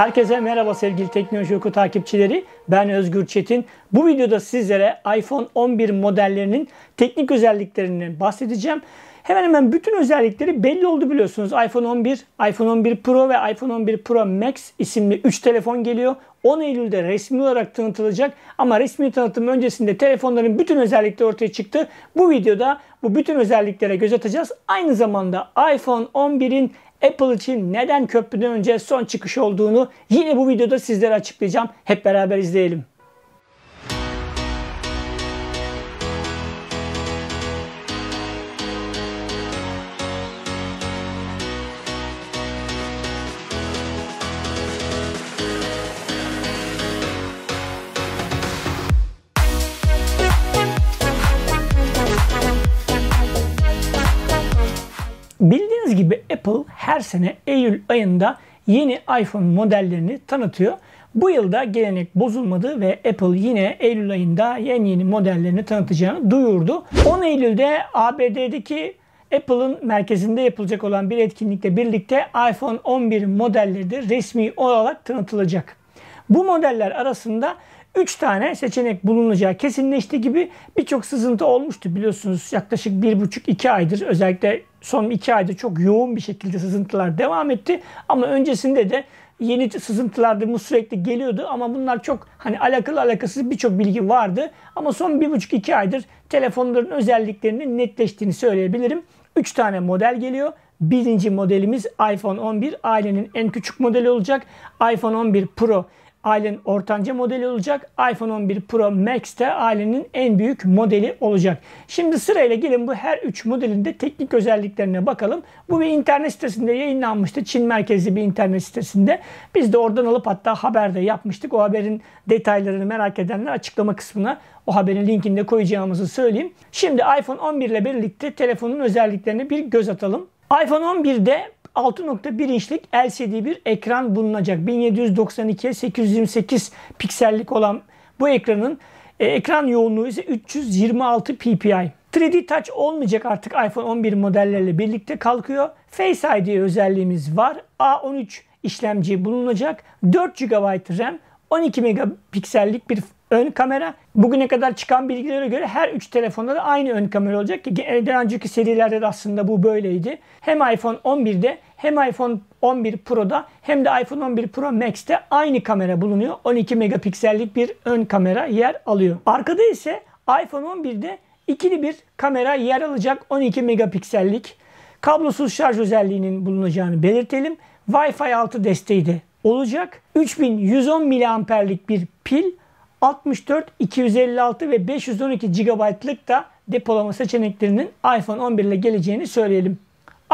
Herkese merhaba sevgili Teknoloji Oku takipçileri. Ben Özgür Çetin. Bu videoda sizlere iPhone 11 modellerinin teknik özelliklerinden bahsedeceğim. Hemen hemen bütün özellikleri belli oldu biliyorsunuz. iPhone 11, iPhone 11 Pro ve iPhone 11 Pro Max isimli 3 telefon geliyor. 10 Eylül'de resmi olarak tanıtılacak ama resmi tanıtım öncesinde telefonların bütün özellikleri ortaya çıktı. Bu videoda bu bütün özelliklere göz atacağız. Aynı zamanda iPhone 11'in Apple için neden köprüden önce son çıkış olduğunu yine bu videoda sizlere açıklayacağım. Hep beraber izleyelim. Apple her sene Eylül ayında yeni iPhone modellerini tanıtıyor. Bu yılda gelenek bozulmadı ve Apple yine Eylül ayında yeni yeni modellerini tanıtacağını duyurdu. 10 Eylül'de ABD'deki Apple'ın merkezinde yapılacak olan bir etkinlikle birlikte iPhone 11 modelleri de resmi olarak tanıtılacak. Bu modeller arasında 3 tane seçenek bulunacağı kesinleşti gibi birçok sızıntı olmuştu biliyorsunuz yaklaşık 1,5-2 aydır özellikle son iki ayda çok yoğun bir şekilde sızıntılar devam etti. Ama öncesinde de yeni sızıntılar da sürekli geliyordu ama bunlar çok hani alakalı alakasız birçok bilgi vardı. Ama son bir buçuk iki aydır telefonların özelliklerinin netleştiğini söyleyebilirim. Üç tane model geliyor. Birinci modelimiz iPhone 11 ailenin en küçük modeli olacak. iPhone 11 Pro ailenin ortanca modeli olacak. iPhone 11 Pro Max de ailenin en büyük modeli olacak. Şimdi sırayla gelin bu her üç modelin de teknik özelliklerine bakalım. Bu bir internet sitesinde yayınlanmıştı. Çin merkezli bir internet sitesinde. Biz de oradan alıp hatta haberde yapmıştık. O haberin detaylarını merak edenler açıklama kısmına o haberin linkinde koyacağımızı söyleyeyim. Şimdi iPhone 11 ile birlikte telefonun özelliklerine bir göz atalım. iPhone 11'de 6.1 inçlik LCD bir ekran bulunacak. 1792'ye 828 piksellik olan bu ekranın e, ekran yoğunluğu ise 326 ppi. 3D Touch olmayacak artık iPhone 11 modellerle birlikte kalkıyor. Face ID özelliğimiz var. A13 işlemci bulunacak. 4 GB RAM, 12 megapiksellik bir Ön kamera bugüne kadar çıkan bilgilere göre her 3 telefonda da aynı ön kamera olacak ki daha önceki serilerde de aslında bu böyleydi. Hem iPhone 11'de hem iPhone 11 Pro'da hem de iPhone 11 Pro Max'te aynı kamera bulunuyor. 12 megapiksellik bir ön kamera yer alıyor. Arkada ise iPhone 11'de ikili bir kamera yer alacak 12 megapiksellik kablosuz şarj özelliğinin bulunacağını belirtelim. Wi-Fi 6 desteği de olacak. 3110 miliamperlik bir pil 64, 256 ve 512 GB'lık da depolama seçeneklerinin iPhone 11 ile geleceğini söyleyelim.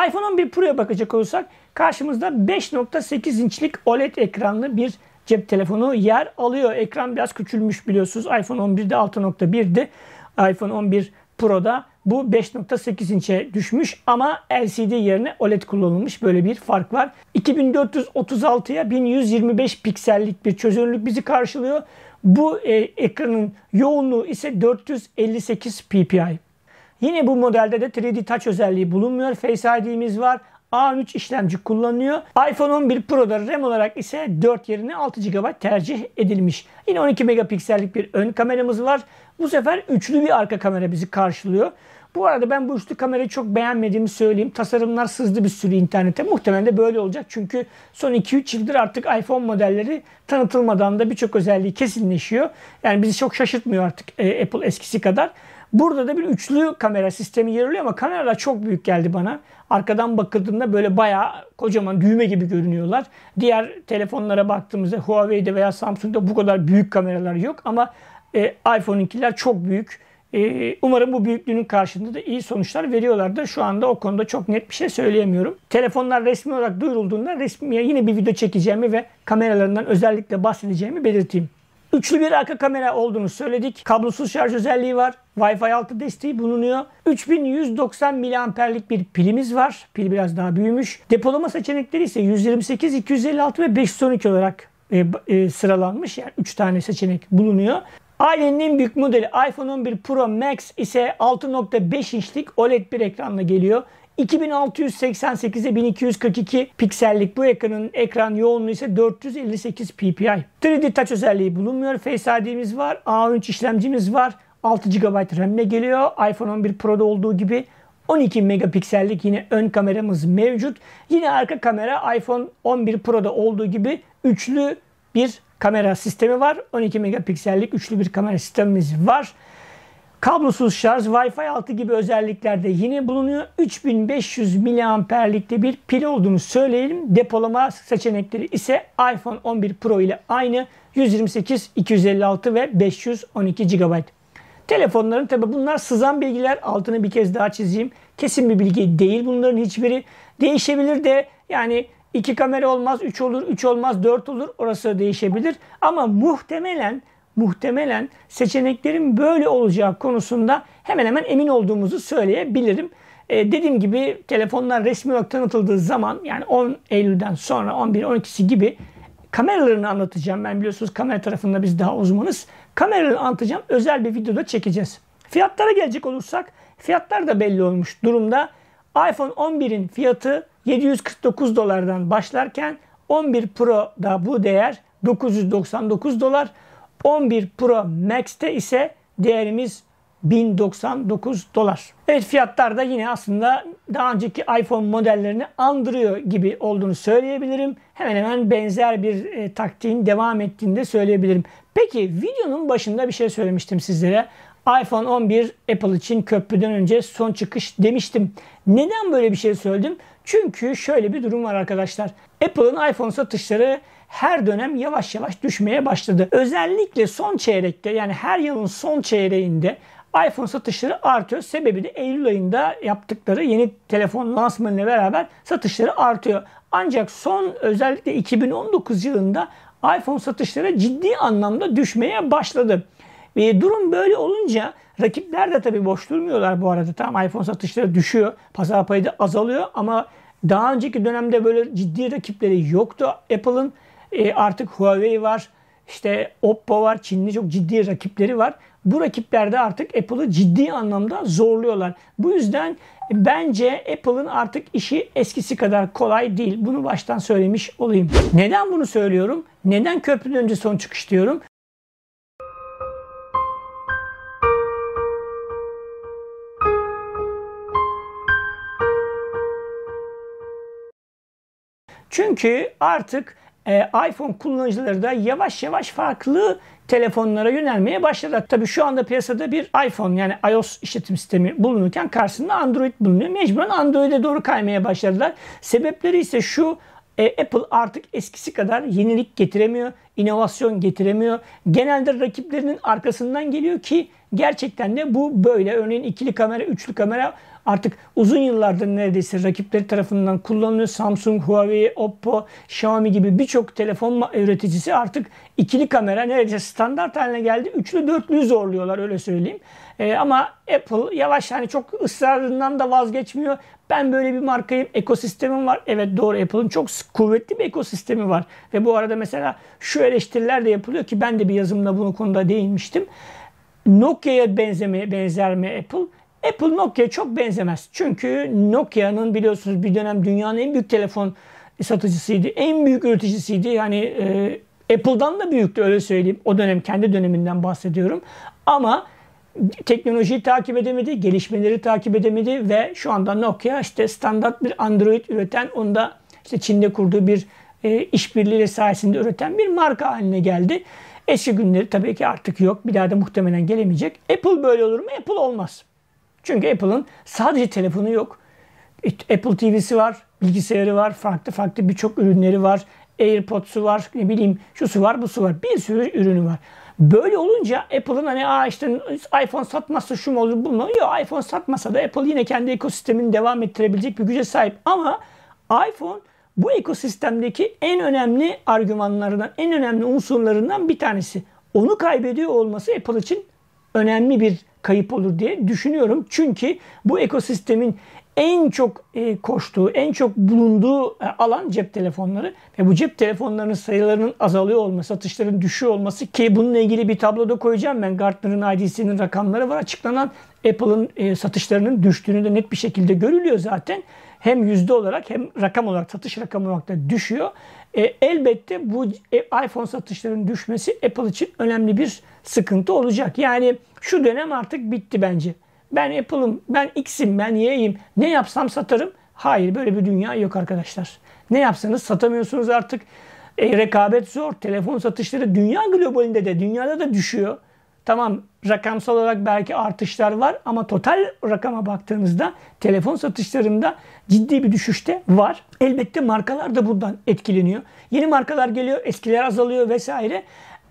iPhone 11 Pro'ya bakacak olursak karşımızda 5.8 inçlik OLED ekranlı bir cep telefonu yer alıyor. Ekran biraz küçülmüş biliyorsunuz. iPhone 11'de 6.1'di. iPhone 11 Pro'da bu 5.8 inçe düşmüş ama LCD yerine OLED kullanılmış. Böyle bir fark var. 2436'ya 1125 piksellik bir çözünürlük bizi karşılıyor. Bu e, ekranın yoğunluğu ise 458 ppi. Yine bu modelde de 3D Touch özelliği bulunmuyor. Face ID'miz var. A13 işlemci kullanıyor. iPhone 11 Pro'da RAM olarak ise 4 yerine 6 GB tercih edilmiş. Yine 12 megapiksellik bir ön kameramız var. Bu sefer üçlü bir arka kamera bizi karşılıyor. Bu arada ben bu üçlü kamerayı çok beğenmediğimi söyleyeyim. Tasarımlar sızdı bir sürü internete. Muhtemelen de böyle olacak. Çünkü son 2-3 yıldır artık iPhone modelleri tanıtılmadan da birçok özelliği kesinleşiyor. Yani bizi çok şaşırtmıyor artık e, Apple eskisi kadar. Burada da bir üçlü kamera sistemi yer alıyor ama kameralar çok büyük geldi bana. Arkadan bakıldığında böyle bayağı kocaman düğme gibi görünüyorlar. Diğer telefonlara baktığımızda Huawei'de veya Samsung'da bu kadar büyük kameralar yok ama e, iPhone'inkiler çok büyük ee, umarım bu büyüklüğünün karşılığında da iyi sonuçlar veriyorlardır. Şu anda o konuda çok net bir şey söyleyemiyorum. Telefonlar resmi olarak duyurulduğunda resmiye yine bir video çekeceğimi ve kameralarından özellikle bahsedeceğimi belirteyim. Üçlü bir arka kamera olduğunu söyledik. Kablosuz şarj özelliği var. Wi-Fi 6 desteği bulunuyor. 3190 miliamperlik bir pilimiz var. Pil biraz daha büyümüş. Depolama seçenekleri ise 128, 256 ve 512 olarak e, e, sıralanmış. Yani 3 tane seçenek bulunuyor. Ailenin en büyük modeli iPhone 11 Pro Max ise 6.5 inçlik OLED bir ekranla geliyor. 2688'e 1242 piksellik bu ekranın ekran yoğunluğu ise 458 ppi. 3D Touch özelliği bulunmuyor. Face ID'miz var. A13 işlemcimiz var. 6 GB RAM ile geliyor. iPhone 11 Pro'da olduğu gibi 12 megapiksellik yine ön kameramız mevcut. Yine arka kamera iPhone 11 Pro'da olduğu gibi üçlü bir kamera sistemi var. 12 megapiksellik üçlü bir kamera sistemimiz var. Kablosuz şarj, Wi-Fi 6 gibi özelliklerde yine bulunuyor. 3500 miliamperlikte bir pil olduğunu söyleyelim. Depolama seçenekleri ise iPhone 11 Pro ile aynı. 128, 256 ve 512 GB. Telefonların tabi bunlar sızan bilgiler. Altını bir kez daha çizeyim. Kesin bir bilgi değil bunların hiçbiri. Değişebilir de yani 2 kamera olmaz, 3 olur, 3 olmaz, 4 olur. Orası değişebilir. Ama muhtemelen muhtemelen seçeneklerin böyle olacağı konusunda hemen hemen emin olduğumuzu söyleyebilirim. Ee, dediğim gibi telefonlar resmi olarak tanıtıldığı zaman yani 10 Eylül'den sonra 11-12'si gibi kameralarını anlatacağım. Ben biliyorsunuz kamera tarafında biz daha uzmanız. Kameraları anlatacağım. Özel bir videoda çekeceğiz. Fiyatlara gelecek olursak fiyatlar da belli olmuş durumda. iPhone 11'in fiyatı 749 dolardan başlarken 11 Pro'da bu değer 999 dolar. 11 Pro Max'te ise değerimiz 1099 dolar. Evet fiyatlar da yine aslında daha önceki iPhone modellerini andırıyor gibi olduğunu söyleyebilirim. Hemen hemen benzer bir e, taktiğin devam ettiğini de söyleyebilirim. Peki videonun başında bir şey söylemiştim sizlere iPhone 11 Apple için köprüden önce son çıkış demiştim. Neden böyle bir şey söyledim? Çünkü şöyle bir durum var arkadaşlar. Apple'ın iPhone satışları her dönem yavaş yavaş düşmeye başladı. Özellikle son çeyrekte yani her yılın son çeyreğinde iPhone satışları artıyor. Sebebi de Eylül ayında yaptıkları yeni telefon lansmanıyla beraber satışları artıyor. Ancak son özellikle 2019 yılında iPhone satışları ciddi anlamda düşmeye başladı. E, durum böyle olunca rakipler de tabii boş durmuyorlar bu arada. tam iPhone satışları düşüyor. Pazar payı da azalıyor ama daha önceki dönemde böyle ciddi rakipleri yoktu Apple'ın. E, artık Huawei var. işte Oppo var. Çinli çok ciddi rakipleri var. Bu rakipler de artık Apple'ı ciddi anlamda zorluyorlar. Bu yüzden bence Apple'ın artık işi eskisi kadar kolay değil. Bunu baştan söylemiş olayım. Neden bunu söylüyorum? Neden köprünün önce son çıkış diyorum? Çünkü artık e, iPhone kullanıcıları da yavaş yavaş farklı telefonlara yönelmeye başladı. Tabii şu anda piyasada bir iPhone yani iOS işletim sistemi bulunurken karşısında Android bulunuyor. Mecburen Android'e doğru kaymaya başladılar. Sebepleri ise şu e, Apple artık eskisi kadar yenilik getiremiyor, inovasyon getiremiyor. Genelde rakiplerinin arkasından geliyor ki gerçekten de bu böyle. Örneğin ikili kamera, üçlü kamera artık uzun yıllardır neredeyse rakipleri tarafından kullanılıyor. Samsung, Huawei, Oppo, Xiaomi gibi birçok telefon üreticisi artık ikili kamera neredeyse standart haline geldi. Üçlü dörtlüyü zorluyorlar öyle söyleyeyim. ee, ama Apple yavaş yani çok ısrarından da vazgeçmiyor. Ben böyle bir markayım, ekosistemim var. Evet doğru Apple'ın çok kuvvetli bir ekosistemi var. Ve bu arada mesela şu eleştiriler de yapılıyor ki ben de bir yazımda bunu konuda değinmiştim. Nokia'ya benzer mi Apple? Apple Nokia'ya çok benzemez. Çünkü Nokia'nın biliyorsunuz bir dönem dünyanın en büyük telefon satıcısıydı. En büyük üreticisiydi. Yani e, Apple'dan da büyüktü öyle söyleyeyim. O dönem kendi döneminden bahsediyorum. Ama teknolojiyi takip edemedi, gelişmeleri takip edemedi ve şu anda Nokia işte standart bir Android üreten, onu da işte Çin'de kurduğu bir e, işbirliği sayesinde üreten bir marka haline geldi. Eski günleri tabii ki artık yok. Bir daha da muhtemelen gelemeyecek. Apple böyle olur mu? Apple olmaz. Çünkü Apple'ın sadece telefonu yok. Apple TV'si var, bilgisayarı var, farklı farklı birçok ürünleri var. AirPods'u var, ne bileyim şu su var, bu su var. Bir sürü ürünü var. Böyle olunca Apple'ın hani Aa işte iPhone satmazsa şu mu olur bu mu? Yok iPhone satmasa da Apple yine kendi ekosistemini devam ettirebilecek bir güce sahip. Ama iPhone bu ekosistemdeki en önemli argümanlarından, en önemli unsurlarından bir tanesi. Onu kaybediyor olması Apple için önemli bir kayıp olur diye düşünüyorum. Çünkü bu ekosistemin en çok e, koştuğu, en çok bulunduğu e, alan cep telefonları ve bu cep telefonlarının sayılarının azalıyor olması, satışların düşüyor olması ki bununla ilgili bir tabloda koyacağım ben. Gartner'ın IDC'nin rakamları var. Açıklanan Apple'ın e, satışlarının düştüğünü de net bir şekilde görülüyor zaten. Hem yüzde olarak hem rakam olarak satış rakamı olarak da düşüyor. elbette bu iPhone satışlarının düşmesi Apple için önemli bir sıkıntı olacak. Yani şu dönem artık bitti bence. Ben Apple'ım, ben X'im, ben Y'yim. Ne yapsam satarım. Hayır böyle bir dünya yok arkadaşlar. Ne yapsanız satamıyorsunuz artık. E, rekabet zor. Telefon satışları dünya globalinde de dünyada da düşüyor. Tamam rakamsal olarak belki artışlar var ama total rakama baktığınızda telefon satışlarında ciddi bir düşüşte var. Elbette markalar da bundan etkileniyor. Yeni markalar geliyor, eskiler azalıyor vesaire.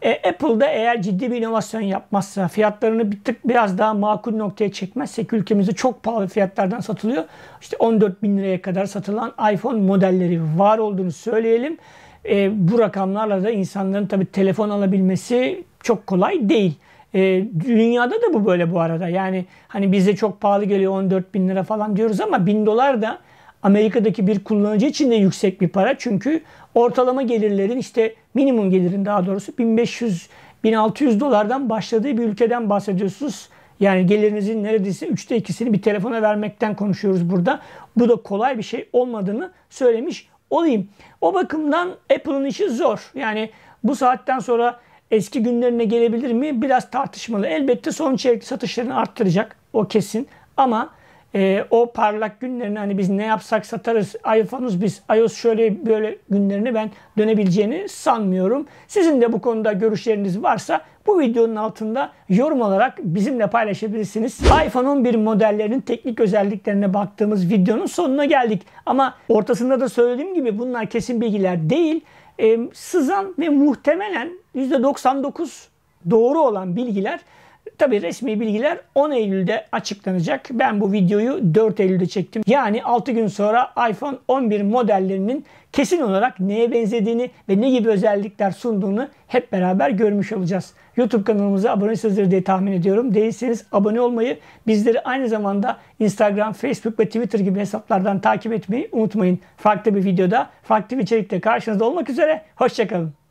E, Apple'da eğer ciddi bir inovasyon yapmazsa, fiyatlarını bir tık biraz daha makul noktaya çekmezsek ülkemizde çok pahalı fiyatlardan satılıyor. İşte 14 bin liraya kadar satılan iPhone modelleri var olduğunu söyleyelim. E, bu rakamlarla da insanların tabii telefon alabilmesi çok kolay değil. E, dünyada da bu böyle bu arada. Yani hani bize çok pahalı geliyor 14 bin lira falan diyoruz ama bin dolar da Amerika'daki bir kullanıcı için de yüksek bir para. Çünkü ortalama gelirlerin işte minimum gelirin daha doğrusu 1500-1600 dolardan başladığı bir ülkeden bahsediyorsunuz. Yani gelirinizin neredeyse üçte ikisini bir telefona vermekten konuşuyoruz burada. Bu da kolay bir şey olmadığını söylemiş olayım. O bakımdan Apple'ın işi zor. Yani bu saatten sonra eski günlerine gelebilir mi? Biraz tartışmalı. Elbette son çeyrek satışlarını arttıracak. O kesin. Ama e, o parlak günlerini hani biz ne yapsak satarız iPhone'uz biz iOS şöyle böyle günlerini ben dönebileceğini sanmıyorum. Sizin de bu konuda görüşleriniz varsa bu videonun altında yorum olarak bizimle paylaşabilirsiniz. iPhone 11 modellerinin teknik özelliklerine baktığımız videonun sonuna geldik. Ama ortasında da söylediğim gibi bunlar kesin bilgiler değil. E, sızan ve muhtemelen %99 doğru olan bilgiler Tabi resmi bilgiler 10 Eylül'de açıklanacak. Ben bu videoyu 4 Eylül'de çektim. Yani 6 gün sonra iPhone 11 modellerinin kesin olarak neye benzediğini ve ne gibi özellikler sunduğunu hep beraber görmüş olacağız. YouTube kanalımıza abone sizleri diye tahmin ediyorum. Değilseniz abone olmayı, bizleri aynı zamanda Instagram, Facebook ve Twitter gibi hesaplardan takip etmeyi unutmayın. Farklı bir videoda, farklı bir içerikte karşınızda olmak üzere. Hoşçakalın.